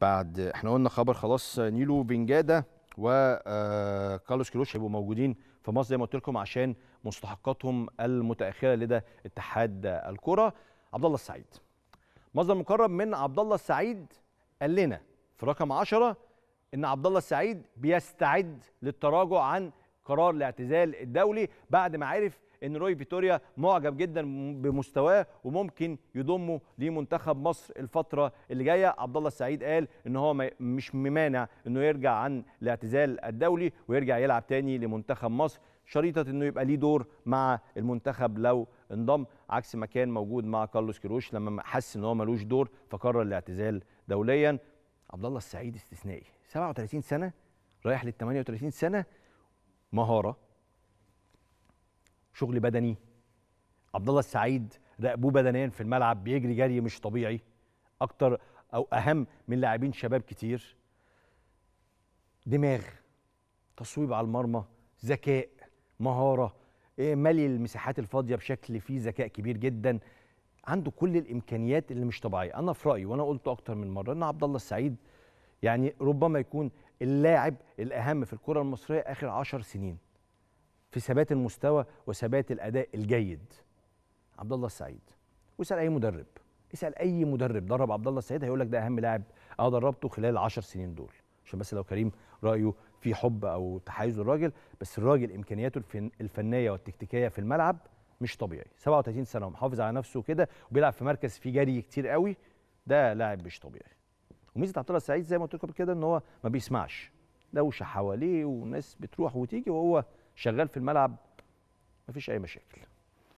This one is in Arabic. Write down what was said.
بعد احنا قلنا خبر خلاص نيلو بنجاده آه، وكارلوس كيروش هيبقوا موجودين في مصر زي ما قلت لكم عشان مستحقاتهم المتاخره لدى اتحاد الكره عبد الله السعيد مصدر مقرب من عبد الله السعيد قال لنا في رقم 10 ان عبد الله السعيد بيستعد للتراجع عن قرار الاعتزال الدولي بعد ما عرف ان روي فيتوريا معجب جدا بمستواه وممكن يضمه لمنتخب مصر الفتره اللي جايه عبد الله السعيد قال ان هو مش ممانع انه يرجع عن الاعتزال الدولي ويرجع يلعب تاني لمنتخب مصر شريطه انه يبقى ليه دور مع المنتخب لو انضم عكس ما كان موجود مع كارلوس كيروش لما حس ان هو ملوش دور فقرر الاعتزال دوليا عبد الله السعيد استثنائي 37 سنه رايح لل 38 سنه مهاره شغل بدني عبد الله السعيد راقبوه بدنيا في الملعب بيجري جري مش طبيعي اكتر او اهم من لاعبين شباب كتير دماغ تصويب على المرمى ذكاء مهاره إيه، ملي المساحات الفاضيه بشكل فيه ذكاء كبير جدا عنده كل الامكانيات اللي مش طبيعيه انا في رايي وانا قلته اكتر من مره ان عبد الله السعيد يعني ربما يكون اللاعب الاهم في الكره المصريه اخر عشر سنين في ثبات المستوى وثبات الاداء الجيد عبد الله السعيد واسال اي مدرب اسال اي مدرب درب عبد الله السعيد هيقول لك ده اهم لاعب انا أه دربته خلال العشر سنين دول عشان بس لو كريم رايه في حب او تحيز للراجل بس الراجل امكانياته الفنيه والتكتيكيه في الملعب مش طبيعي 37 سنه ومحافظ على نفسه كده وبيلعب في مركز فيه جري كتير قوي ده لاعب مش طبيعي وميزه عبد الله السعيد زي ما قلت لكم كده ان هو ما بيسمعش دوشه حواليه وناس بتروح وتيجي وهو شغال في الملعب مفيش اي مشاكل